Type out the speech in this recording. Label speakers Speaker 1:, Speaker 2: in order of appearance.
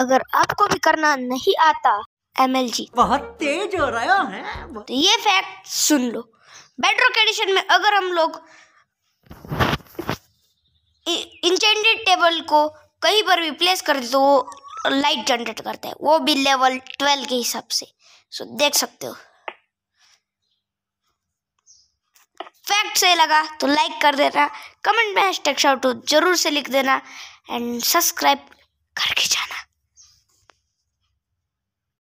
Speaker 1: अगर आपको भी करना नहीं आता एम बहुत तेज हो रहा है तो ये फैक्ट सुन लो बेडरॉक एडिशन में अगर हम लोग इंटेंडेड टेबल को कहीं पर भी प्लेस कर दे तो वो लाइट जनरेट करता है वो भी लेवल ट्वेल्व के हिसाब से सो देख सकते हो फैक्ट से लगा तो लाइक कर देना कमेंट में हैशटैग टैग शाउट जरूर से लिख देना एंड सब्सक्राइब करके जाना